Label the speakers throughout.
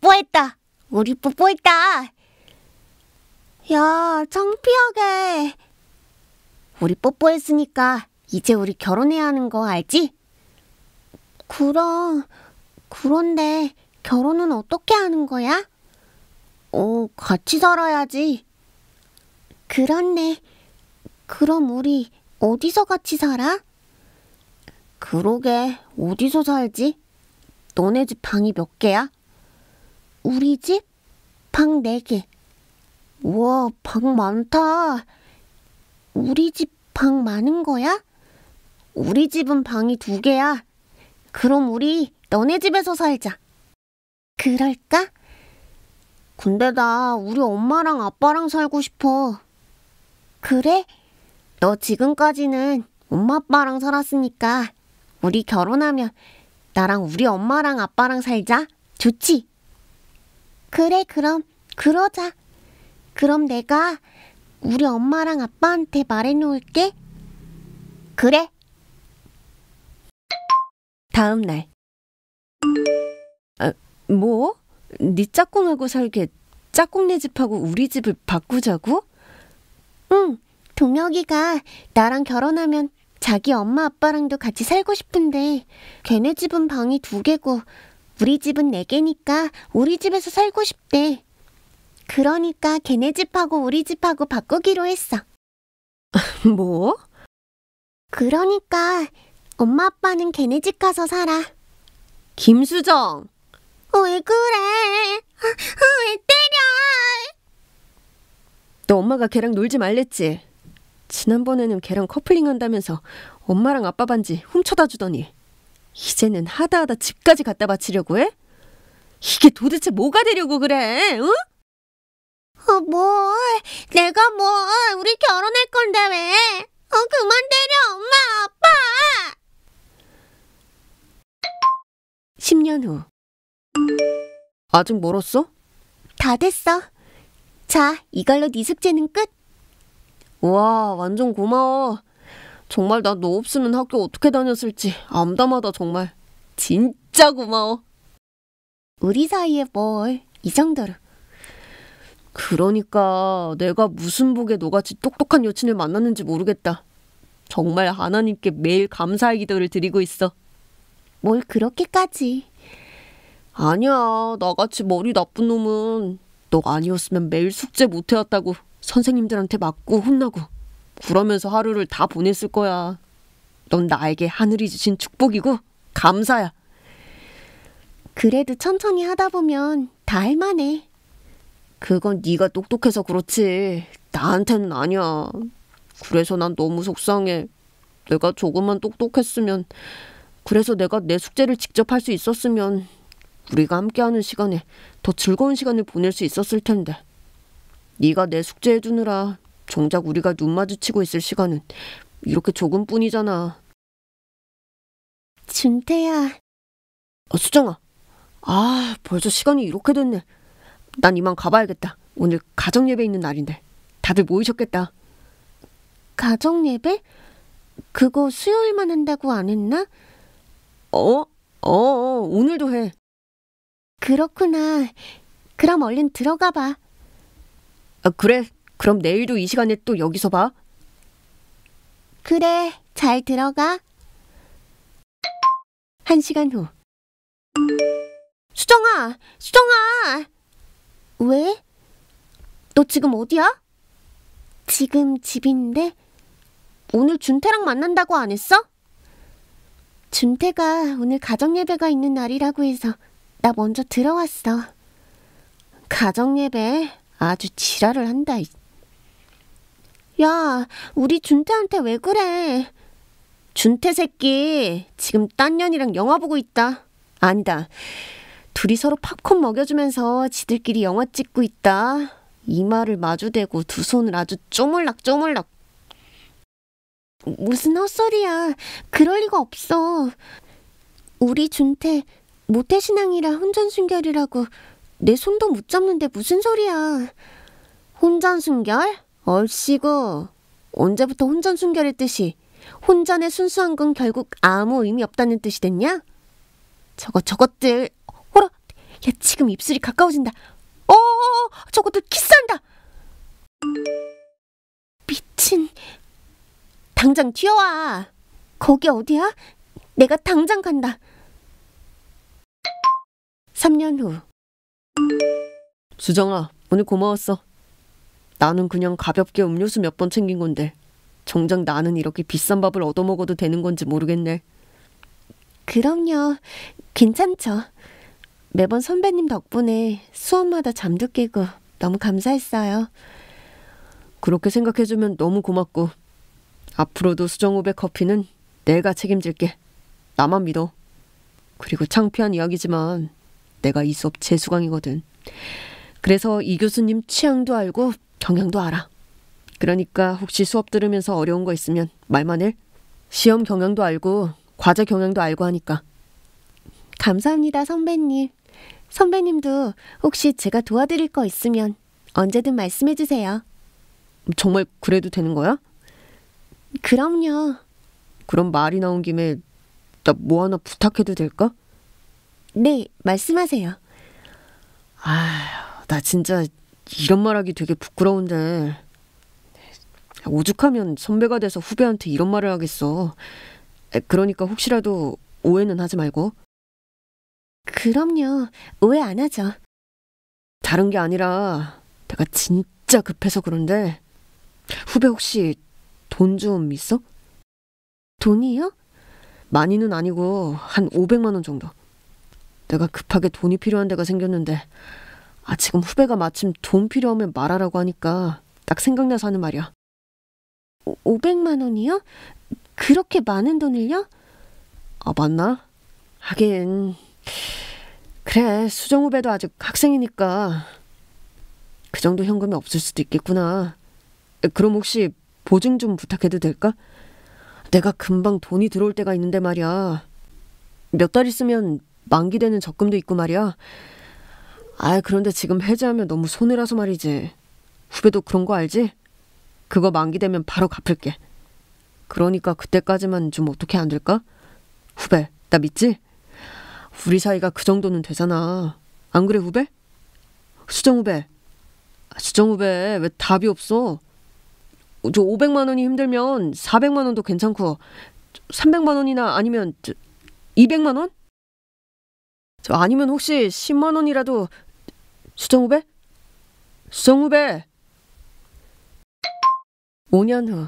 Speaker 1: 뽀뽀했다. 우리 뽀뽀했다. 야, 창피하게. 우리 뽀뽀했으니까 이제 우리 결혼해야 하는 거 알지? 그럼, 그런데 결혼은 어떻게 하는 거야? 어, 같이 살아야지. 그렇네. 그럼 우리 어디서 같이 살아? 그러게, 어디서 살지? 너네 집 방이 몇 개야? 우리 집? 방 4개. 우와, 방 많다. 우리 집 방 많은 거야? 우리 집은 방이 두 개야. 그럼 우리 너네 집에서 살자. 그럴까? 근데 나 우리 엄마랑 아빠랑 살고 싶어. 그래? 너 지금까지는 엄마 아빠랑 살았으니까 우리 결혼하면 나랑 우리 엄마랑 아빠랑 살자. 좋지? 그래, 그럼. 그러자. 그럼 내가 우리 엄마랑 아빠한테 말해놓을게. 그래. 다음 날. 아, 뭐? 네 짝꿍하고 살게 짝꿍네 집하고 우리 집을 바꾸자고? 응, 동혁이가 나랑 결혼하면 자기 엄마 아빠랑도 같이 살고 싶은데 걔네 집은 방이 두 개고 우리 집은 네 개니까 우리 집에서 살고 싶대. 그러니까 걔네 집하고 우리 집하고 바꾸기로 했어. 뭐? 그러니까 엄마 아빠는 걔네 집 가서 살아. 김수정. 왜 그래? 어, 어, 왜 때려? 너 엄마가 걔랑 놀지 말랬지? 지난번에는 걔랑 커플링 한다면서 엄마랑 아빠 반지 훔쳐다 주더니. 이제는 하다하다 집까지 갖다 바치려고 해? 이게 도대체 뭐가 되려고 그래? 응? 어, 뭘? 내가 뭘? 우리 결혼할 건데 왜? 어, 그만 때려, 엄마, 아빠! 10년 후. 아직 멀었어? 다 됐어. 자, 이걸로 네 숙제는 끝. 와, 완전 고마워. 정말 나 너 없으면 학교 어떻게 다녔을지 암담하다 정말. 진짜 고마워. 우리 사이에 뭘 이 정도로. 그러니까 내가 무슨 복에 너같이 똑똑한 여친을 만났는지 모르겠다. 정말 하나님께 매일 감사의 기도를 드리고 있어. 뭘 그렇게까지. 아니야. 나같이 머리 나쁜 놈은 너 아니었으면 매일 숙제 못 해왔다고 선생님들한테 맞고 혼나고. 그러면서 하루를 다 보냈을 거야. 넌 나에게 하늘이 주신 축복이고 감사야. 그래도 천천히 하다 보면 다 할만해. 그건 네가 똑똑해서 그렇지. 나한테는 아니야. 그래서 난 너무 속상해. 내가 조금만 똑똑했으면 그래서 내가 내 숙제를 직접 할 수 있었으면 우리가 함께하는 시간에 더 즐거운 시간을 보낼 수 있었을 텐데. 네가 내 숙제 해주느라 정작 우리가 눈 마주치고 있을 시간은 이렇게 조금뿐이잖아. 준태야. 어, 수정아. 아, 벌써 시간이 이렇게 됐네. 난 이만 가봐야겠다. 오늘 가정예배 있는 날인데. 다들 모이셨겠다. 가정예배? 그거 수요일만 한다고 안 했나? 어? 어? 어, 오늘도 해. 그렇구나. 그럼 얼른 들어가 봐. 아, 그래, 그럼 내일도 이 시간에 또 여기서 봐. 그래, 잘 들어가. 한 시간 후. 수정아, 수정아! 왜? 너 지금 어디야? 지금 집인데? 오늘 준태랑 만난다고 안 했어? 준태가 오늘 가정예배가 있는 날이라고 해서 나 먼저 들어왔어. 가정예배 아주 지랄을 한다. 이 야, 우리 준태한테 왜 그래? 준태 새끼, 지금 딴 년이랑 영화 보고 있다. 아니다. 둘이 서로 팝콘 먹여주면서 지들끼리 영화 찍고 있다. 이마를 마주대고 두 손을 아주 쪼물락쪼물락. 무슨 헛소리야. 그럴 리가 없어. 우리 준태 모태신앙이라 혼전순결이라고 내 손도 못 잡는데 무슨 소리야. 혼전순결? 얼씨구, 언제부터 혼전 순결의 뜻이 혼전의 순수한 건 결국 아무 의미 없다는 뜻이 됐냐? 저거 저것들, 어라야 지금 입술이 가까워진다. 어, 어, 어, 어, 저것들 키스한다. 미친, 당장 튀어와. 거기 어디야? 내가 당장 간다. 3년 후. 수정아, 오늘 고마웠어. 나는 그냥 가볍게 음료수 몇 번 챙긴 건데 정작 나는 이렇게 비싼 밥을 얻어먹어도 되는 건지 모르겠네. 그럼요. 괜찮죠. 매번 선배님 덕분에 수업마다 잠도 깨고 너무 감사했어요. 그렇게 생각해주면 너무 고맙고 앞으로도 수정호백 커피는 내가 책임질게. 나만 믿어. 그리고 창피한 이야기지만 내가 이 수업 재수강이거든. 그래서 이 교수님 취향도 알고 경향도 알아. 그러니까 혹시 수업 들으면서 어려운 거 있으면 말만 해. 시험 경향도 알고 과제 경향도 알고 하니까. 감사합니다, 선배님. 선배님도 혹시 제가 도와드릴 거 있으면 언제든 말씀해 주세요. 정말 그래도 되는 거야? 그럼요. 그럼 말이 나온 김에 나 뭐 하나 부탁해도 될까? 네, 말씀하세요. 아휴, 나 진짜 이런 말하기 되게 부끄러운데 오죽하면 선배가 돼서 후배한테 이런 말을 하겠어. 그러니까 혹시라도 오해는 하지 말고. 그럼요. 오해 안 하죠. 다른 게 아니라 내가 진짜 급해서 그런데 후배 혹시 돈 좀 있어? 돈이요? 많이는 아니고 한 500만 원 정도. 내가 급하게 돈이 필요한 데가 생겼는데 아, 지금 후배가 마침 돈 필요하면 말하라고 하니까 딱 생각나서 하는 말이야. 오, 500만 원이요? 그렇게 많은 돈을요? 아, 맞나? 하긴. 그래, 수정 후배도 아직 학생이니까. 그 정도 현금이 없을 수도 있겠구나. 그럼 혹시 보증 좀 부탁해도 될까? 내가 금방 돈이 들어올 때가 있는데 말이야. 몇 달 있으면 만기되는 적금도 있고 말이야. 아, 그런데 지금 해지하면 너무 손해라서 말이지. 후배도 그런 거 알지? 그거 만기되면 바로 갚을게. 그러니까 그때까지만 좀 어떻게 안 될까? 후배, 나 믿지? 우리 사이가 그 정도는 되잖아. 안 그래, 후배? 수정 후배. 아, 수정 후배, 왜 답이 없어? 저 500만 원이 힘들면 400만 원도 괜찮고 300만 원이나 아니면 200만 원? 저 아니면 혹시 10만 원이라도 수정후배? 수정후배! 5년 후.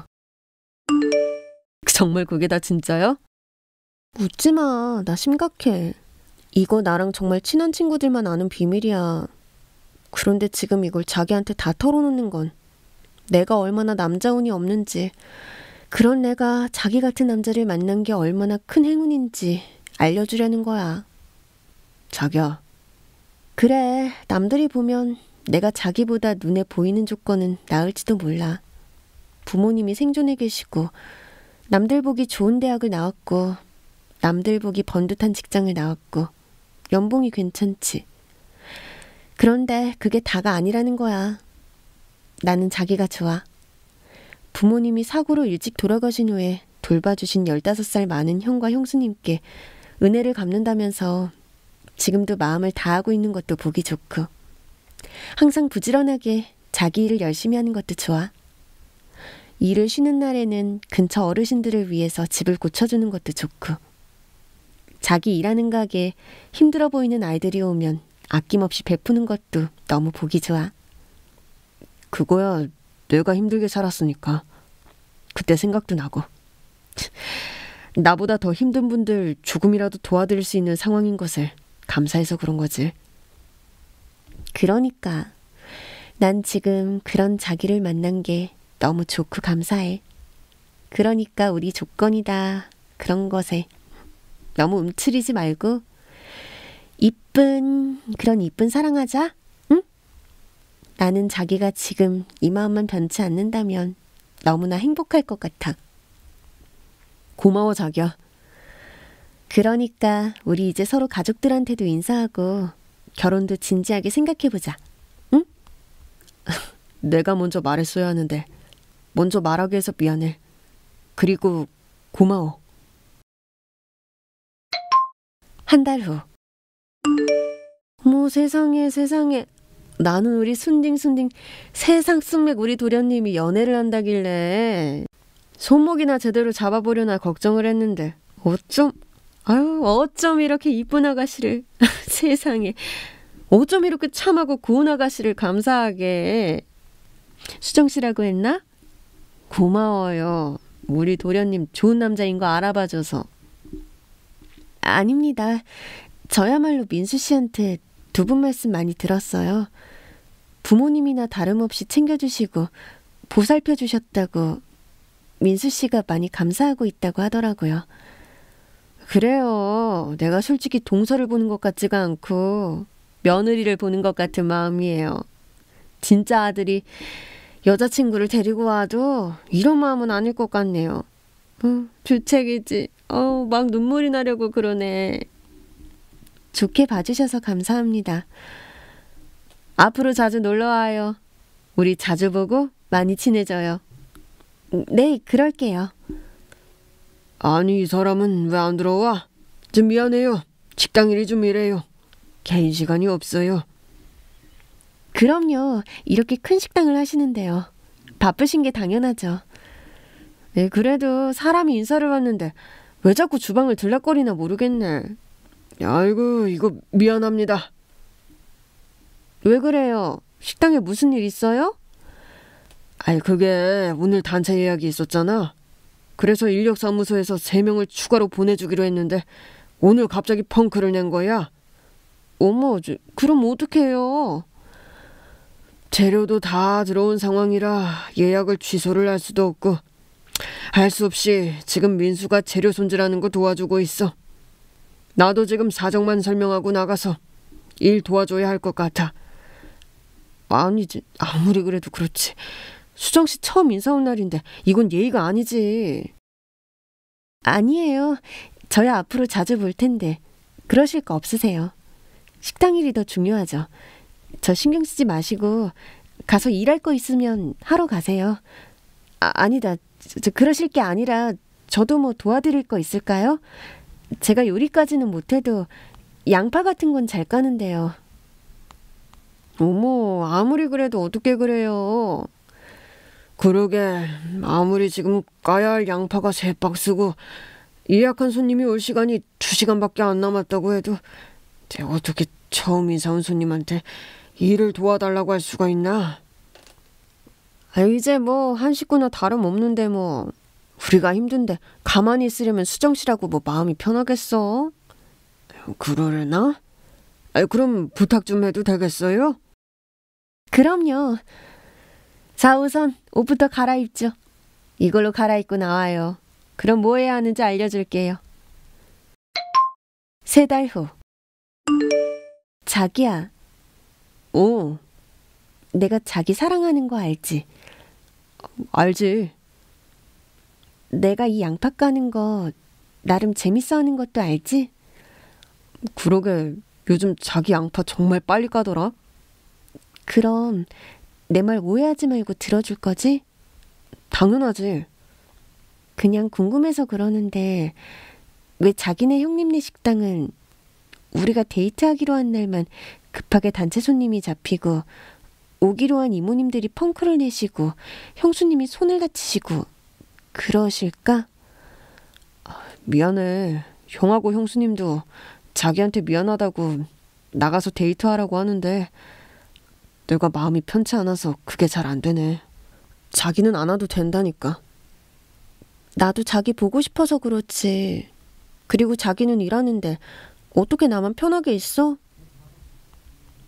Speaker 1: 정말 그게 다 진짜요? 웃지 마. 나 심각해. 이거 나랑 정말 친한 친구들만 아는 비밀이야. 그런데 지금 이걸 자기한테 다 털어놓는 건 내가 얼마나 남자운이 없는지, 그런 내가 자기 같은 남자를 만난 게 얼마나 큰 행운인지 알려주려는 거야. 자기야, 그래, 남들이 보면 내가 자기보다 눈에 보이는 조건은 나을지도 몰라. 부모님이 생존해 계시고, 남들 보기 좋은 대학을 나왔고, 남들 보기 번듯한 직장을 나왔고, 연봉이 괜찮지. 그런데 그게 다가 아니라는 거야. 나는 자기가 좋아. 부모님이 사고로 일찍 돌아가신 후에 돌봐주신 15살 많은 형과 형수님께 은혜를 갚는다면서 지금도 마음을 다하고 있는 것도 보기 좋고 항상 부지런하게 자기 일을 열심히 하는 것도 좋아. 일을 쉬는 날에는 근처 어르신들을 위해서 집을 고쳐주는 것도 좋고 자기 일하는 가게 힘들어 보이는 아이들이 오면 아낌없이 베푸는 것도 너무 보기 좋아. 그거야 내가 힘들게 살았으니까 그때 생각도 나고 나보다 더 힘든 분들 조금이라도 도와드릴 수 있는 상황인 것을 감사해서 그런 거지. 그러니까 난 지금 그런 자기를 만난 게 너무 좋고 감사해. 그러니까 우리 조건이다. 그런 것에 너무 움츠리지 말고 이쁜 그런 이쁜 사랑하자. 응? 나는 자기가 지금 이 마음만 변치 않는다면 너무나 행복할 것 같아. 고마워 자기야. 그러니까 우리 이제 서로 가족들한테도 인사하고 결혼도 진지하게 생각해보자. 응? 내가 먼저 말했어야 하는데 먼저 말하게 해서 미안해. 그리고 고마워. 한 달 후. 뭐 세상에 세상에 나는 우리 순딩순딩 세상 숙맥 우리 도련님이 연애를 한다길래 손목이나 제대로 잡아보려나 걱정을 했는데 어쩜 아유, 어쩜 이렇게 이쁜 아가씨를 세상에. 어쩜 이렇게 참하고 고운 아가씨를 감사하게. 수정 씨라고 했나? 고마워요. 우리 도련님 좋은 남자인 거 알아봐줘서. 아닙니다. 저야말로 민수 씨한테 두 분 말씀 많이 들었어요. 부모님이나 다름없이 챙겨주시고 보살펴 주셨다고 민수 씨가 많이 감사하고 있다고 하더라고요. 그래요. 내가 솔직히 동서를 보는 것 같지가 않고 며느리를 보는 것 같은 마음이에요. 진짜 아들이 여자친구를 데리고 와도 이런 마음은 아닐 것 같네요. 어, 주책이지. 어, 막 눈물이 나려고 그러네. 좋게 봐주셔서 감사합니다. 앞으로 자주 놀러 와요. 우리 자주 보고 많이 친해져요. 네, 그럴게요. 아니 이 사람은 왜 안 들어와? 좀 미안해요. 식당 일이 좀 이래요. 개인 시간이 없어요. 그럼요. 이렇게 큰 식당을 하시는데요. 바쁘신 게 당연하죠. 네, 그래도 사람이 인사를 왔는데 왜 자꾸 주방을 들락거리나 모르겠네. 아이고, 이거 미안합니다. 왜 그래요? 식당에 무슨 일 있어요? 아이, 그게 오늘 단체 예약이 있었잖아. 그래서 인력사무소에서 세명을 추가로 보내주기로 했는데 오늘 갑자기 펑크를 낸 거야. 어머, 저, 그럼 어떡해요? 재료도 다 들어온 상황이라 예약을 취소를 할 수도 없고 할 수 없이 지금 민수가 재료 손질하는 거 도와주고 있어. 나도 지금 사정만 설명하고 나가서 일 도와줘야 할 것 같아. 아니지, 아무리 그래도 그렇지. 수정 씨 처음 인사 온 날인데 이건 예의가 아니지. 아니에요. 저야 앞으로 자주 볼 텐데 그러실 거 없으세요. 식당 일이 더 중요하죠. 저 신경 쓰지 마시고 가서 일할 거 있으면 하러 가세요. 아, 니다 그러실 게 아니라 저도 뭐 도와드릴 거 있을까요? 제가 요리까지는 못해도 양파 같은 건 잘 까는데요. 어머, 아무리 그래도 어떻게 그래요. 그러게 아무리 지금 까야 할 양파가 세 박스고 예약한 손님이 올 시간이 두 시간밖에 안 남았다고 해도 어떻게 처음 이사 온 손님한테 일을 도와달라고 할 수가 있나? 아, 이제 뭐 한식구나 다름없는데 뭐 우리가 힘든데 가만히 있으려면 수정씨라고 뭐 마음이 편하겠어? 그러려나? 아, 그럼 부탁 좀 해도 되겠어요? 그럼요. 자, 우선 옷부터 갈아입죠. 이걸로 갈아입고 나와요. 그럼 뭐 해야 하는지 알려줄게요. 세 달 후. 자기야. 오. 내가 자기 사랑하는 거 알지? 알지. 내가 이 양파 까는 거 나름 재밌어 하는 것도 알지? 그러게 요즘 자기 양파 정말 빨리 까더라. 그럼 내말 오해하지 말고 들어줄 거지? 당연하지. 그냥 궁금해서 그러는데 왜 자기네 형님네 식당은 우리가 데이트하기로 한 날만 급하게 단체 손님이 잡히고 오기로 한 이모님들이 펑크를 내시고 형수님이 손을 다치시고 그러실까? 아, 미안해. 형하고 형수님도 자기한테 미안하다고 나가서 데이트하라고 하는데 내가 마음이 편치 않아서 그게 잘 안 되네. 자기는 안 와도 된다니까. 나도 자기 보고 싶어서 그렇지. 그리고 자기는 일하는데 어떻게 나만 편하게 있어?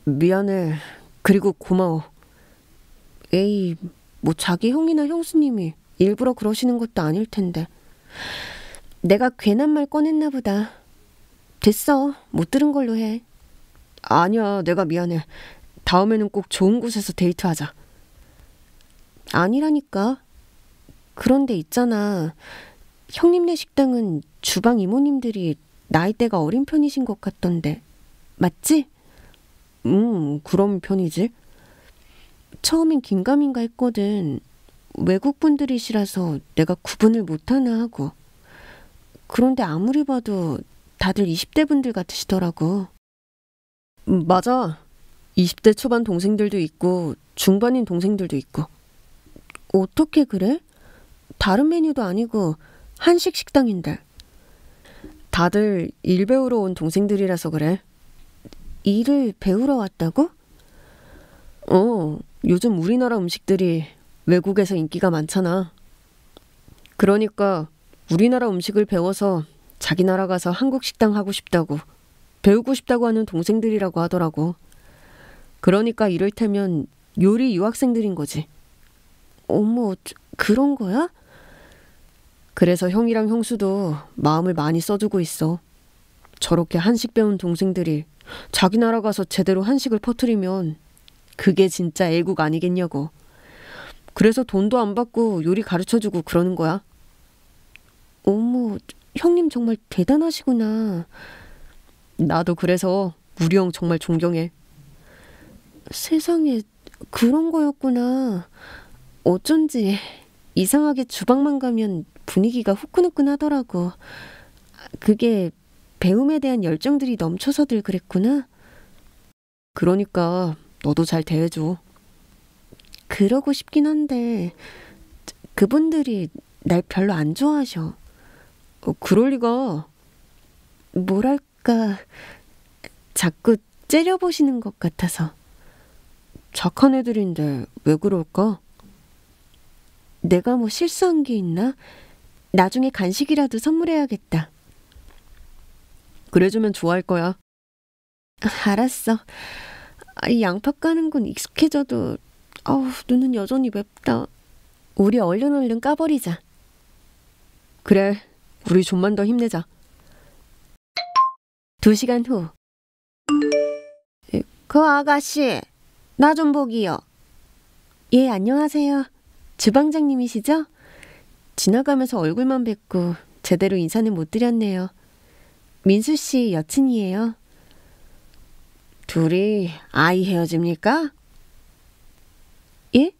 Speaker 1: 미안해. 그리고 고마워. 에이, 뭐 자기 형이나 형수님이 일부러 그러시는 것도 아닐 텐데. 내가 괜한 말 꺼냈나 보다. 됐어. 못 들은 걸로 해. 아니야, 내가 미안해. 다음에는 꼭 좋은 곳에서 데이트하자. 아니라니까. 그런데 있잖아. 형님네 식당은 주방 이모님들이 나이대가 어린 편이신 것 같던데. 맞지? 음, 그런 편이지. 처음엔 긴가민가 했거든. 외국분들이시라서 내가 구분을 못하나 하고. 그런데 아무리 봐도 다들 20대 분들 같으시더라고. 음, 맞아. 20대 초반 동생들도 있고 중반인 동생들도 있고. 어떻게 그래? 다른 메뉴도 아니고 한식 식당인데. 다들 일 배우러 온 동생들이라서 그래. 일을 배우러 왔다고? 어, 요즘 우리나라 음식들이 외국에서 인기가 많잖아. 그러니까 우리나라 음식을 배워서 자기 나라 가서 한국 식당 하고 싶다고 배우고 싶다고 하는 동생들이라고 하더라고. 그러니까 이를테면 요리 유학생들인 거지. 어머, 그런 거야? 그래서 형이랑 형수도 마음을 많이 써주고 있어. 저렇게 한식 배운 동생들이 자기 나라 가서 제대로 한식을 퍼뜨리면 그게 진짜 애국 아니겠냐고. 그래서 돈도 안 받고 요리 가르쳐주고 그러는 거야. 어머, 형님 정말 대단하시구나. 나도 그래서 우리 형 정말 존경해. 세상에 그런 거였구나. 어쩐지 이상하게 주방만 가면 분위기가 후끈후끈하더라고. 그게 배움에 대한 열정들이 넘쳐서들 그랬구나. 그러니까 너도 잘 대해줘. 그러고 싶긴 한데 그분들이 날 별로 안 좋아하셔. 어, 그럴 리가. 뭐랄까 자꾸 째려보시는 것 같아서. 적한 애들인데 왜 그럴까? 내가 뭐 실수한 게 있나? 나중에 간식이라도 선물해야겠다. 그래주면 좋아할 거야. 알았어. 아, 양파 까는 건 익숙해져도 아우 눈은 여전히 맵다. 우리 얼른 얼른 까버리자. 그래, 우리 좀만 더 힘내자. 두 시간 후. 그 아가씨, 나좀 보기요. 예, 안녕하세요. 주방장님이시죠? 지나가면서 얼굴만 뵙고 제대로 인사는 못 드렸네요. 민수 씨 여친이에요. 둘이 아이 헤어집니까? 예?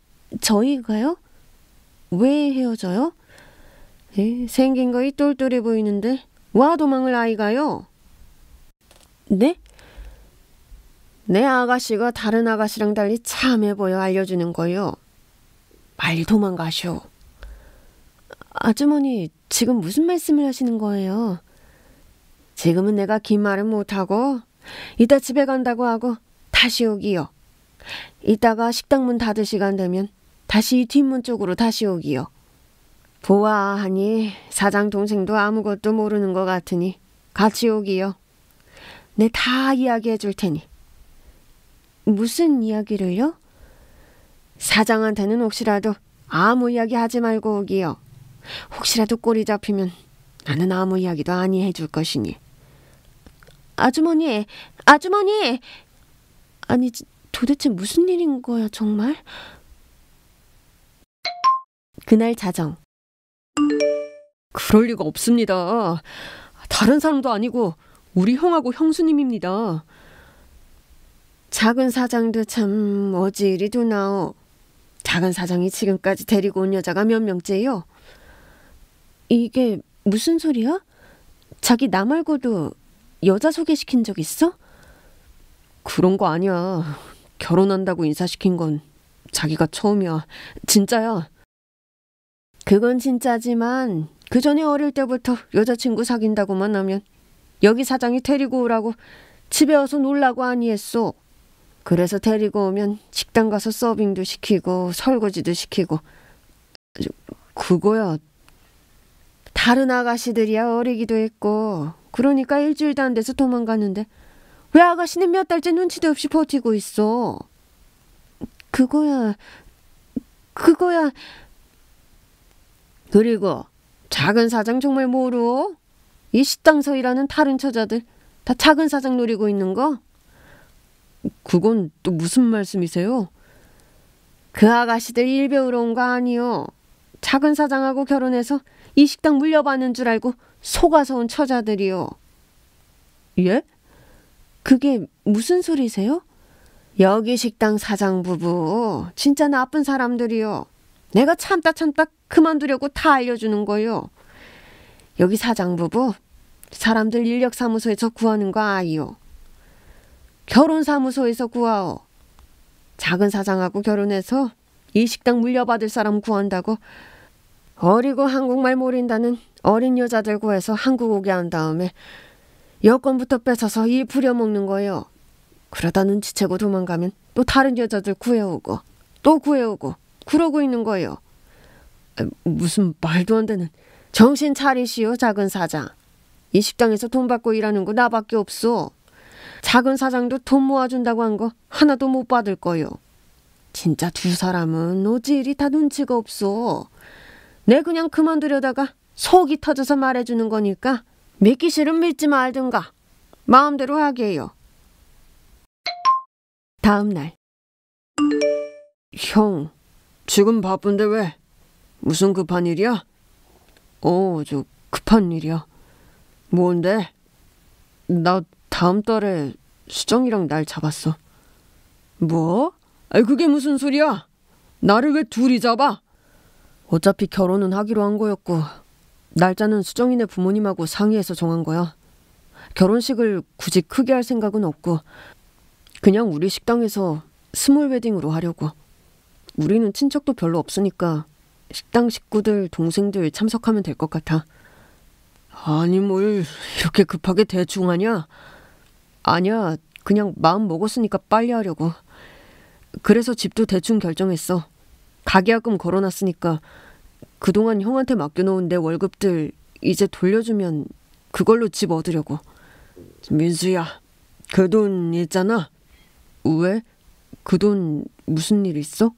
Speaker 1: 저희가요? 왜 헤어져요? 예, 생긴 거 이 똘똘해 보이는데 와 도망을 아이가요? 네? 내 아가씨가 다른 아가씨랑 달리 참해 보여 알려주는 거요. 빨리 도망가쇼. 아주머니, 지금 무슨 말씀을 하시는 거예요? 지금은 내가 긴 말은 못하고, 이따 집에 간다고 하고, 다시 오기요. 이따가 식당 문 닫을 시간 되면, 다시 이 뒷문 쪽으로 다시 오기요. 보아하니, 사장 동생도 아무것도 모르는 것 같으니, 같이 오기요. 내다 네, 이야기해 줄 테니. 무슨 이야기를요? 사장한테는 혹시라도 아무 이야기 하지 말고 오기요. 혹시라도 꼬리 잡히면 나는 아무 이야기도 아니 해줄 것이니. 아주머니, 아주머니! 아니, 도대체 무슨 일인 거야, 정말? 그날 자정. 그럴 리가 없습니다. 다른 사람도 아니고 우리 형하고 형수님입니다. 작은 사장도 참어지리 도나오. 작은 사장이 지금까지 데리고 온 여자가 몇 명째요? 이게 무슨 소리야? 자기 나 말고도 여자 소개시킨 적 있어? 그런 거 아니야. 결혼한다고 인사시킨 건 자기가 처음이야. 진짜야. 그건 진짜지만 그 전에 어릴 때부터 여자친구 사귄다고만 하면 여기 사장이 데리고 오라고 집에 와서 놀라고 아니했어. 그래서 데리고 오면 식당 가서 서빙도 시키고 설거지도 시키고 그거야 다른 아가씨들이야 어리기도 했고 그러니까 일주일도 안 돼서 도망갔는데왜 아가씨는 몇 달째 눈치도 없이 버티고 있어 그거야 그거야 그리고 작은 사장 정말 모르오? 이 식당서 일하는 다른 처자들 다 작은 사장 노리고 있는 거? 그건 또 무슨 말씀이세요? 그 아가씨들 일 배우러 온 거 아니요. 작은 사장하고 결혼해서 이 식당 물려받는 줄 알고 속아서 온 처자들이요. 예? 그게 무슨 소리세요? 여기 식당 사장 부부 진짜 나쁜 사람들이요. 내가 참다 참다 그만두려고 다 알려주는 거요. 여기 사장 부부 사람들 인력사무소에서 구하는 거 아이요. 결혼사무소에서 구하오. 작은 사장하고 결혼해서 이 식당 물려받을 사람 구한다고 어리고 한국말 모른다는 어린 여자들 구해서 한국 오게 한 다음에 여권부터 뺏어서 일 부려먹는 거요 그러다 눈치채고 도망가면 또 다른 여자들 구해오고 또 구해오고 그러고 있는 거요 무슨 말도 안 되는 정신 차리시오 작은 사장. 이 식당에서 돈 받고 일하는 거 나밖에 없어. 작은 사장도 돈 모아준다고 한 거 하나도 못 받을 거요. 진짜 두 사람은 어찌 이리 다 눈치가 없어. 내 그냥 그만두려다가 속이 터져서 말해주는 거니까 믿기 싫은 믿지 말든가 마음대로 하게요. 다음 날 형, 지금 바쁜데 왜? 무슨 급한 일이야? 어, 저 급한 일이야. 뭔데? 나 다음 달에 수정이랑 날 잡았어. 뭐? 아 그게 무슨 소리야? 나를 왜 둘이 잡아? 어차피 결혼은 하기로 한 거였고 날짜는 수정이네 부모님하고 상의해서 정한 거야. 결혼식을 굳이 크게 할 생각은 없고 그냥 우리 식당에서 스몰 웨딩으로 하려고. 우리는 친척도 별로 없으니까 식당 식구들, 동생들 참석하면 될 것 같아. 아니 뭘 이렇게 급하게 대충하냐? 아니야. 그냥 마음 먹었으니까 빨리 하려고. 그래서 집도 대충 결정했어. 가계약금 걸어놨으니까 그동안 형한테 맡겨놓은 내 월급들 이제 돌려주면 그걸로 집 얻으려고. 민수야, 그 돈 있잖아. 왜? 그 돈 무슨 일 있어?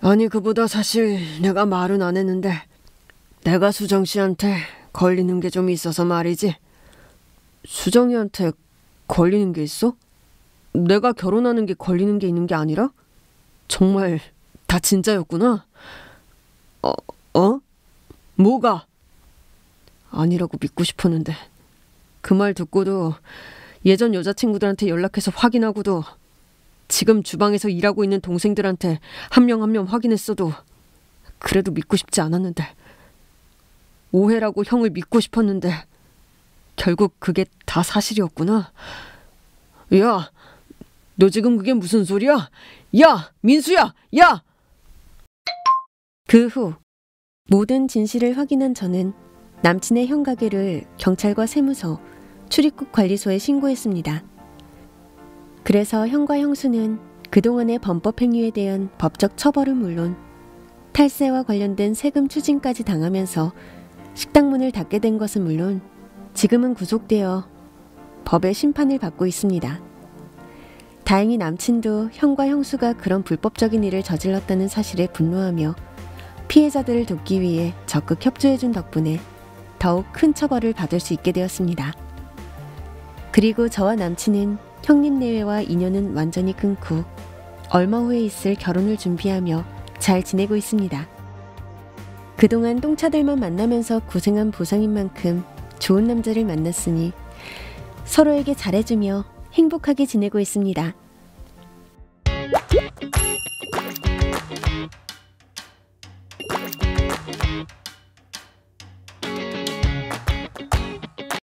Speaker 1: 아니 그보다 사실 내가 말은 안 했는데 내가 수정 씨한테 걸리는 게 좀 있어서 말이지. 수정이한테 걸리는 게 있어? 내가 결혼하는 게 걸리는 게 있는 게 아니라? 정말 다 진짜였구나. 어, 어? 뭐가? 아니라고 믿고 싶었는데. 그 말 듣고도 예전 여자친구들한테 연락해서 확인하고도 지금 주방에서 일하고 있는 동생들한테 한 명 한 명 확인했어도 그래도 믿고 싶지 않았는데. 오해라고 형을 믿고 싶었는데. 결국 그게 다 사실이었구나. 야, 너 지금 그게 무슨 소리야? 야, 민수야, 야! 그 후 모든 진실을 확인한 저는 남친의 형가게를 경찰과 세무서, 출입국 관리소에 신고했습니다. 그래서 형과 형수는 그동안의 범법 행위에 대한 법적 처벌은 물론 탈세와 관련된 세금 추징까지 당하면서 식당 문을 닫게 된 것은 물론 지금은 구속되어 법의 심판을 받고 있습니다. 다행히 남친도 형과 형수가 그런 불법적인 일을 저질렀다는 사실에 분노하며 피해자들을 돕기 위해 적극 협조해준 덕분에 더욱 큰 처벌을 받을 수 있게 되었습니다. 그리고 저와 남친은 형님 내외와 인연은 완전히 끊고 얼마 후에 있을 결혼을 준비하며 잘 지내고 있습니다. 그동안 똥차들만 만나면서 고생한 보상인 만큼 좋은 남자를 만났으니 서로에게 잘해주며 행복하게 지내고 있습니다.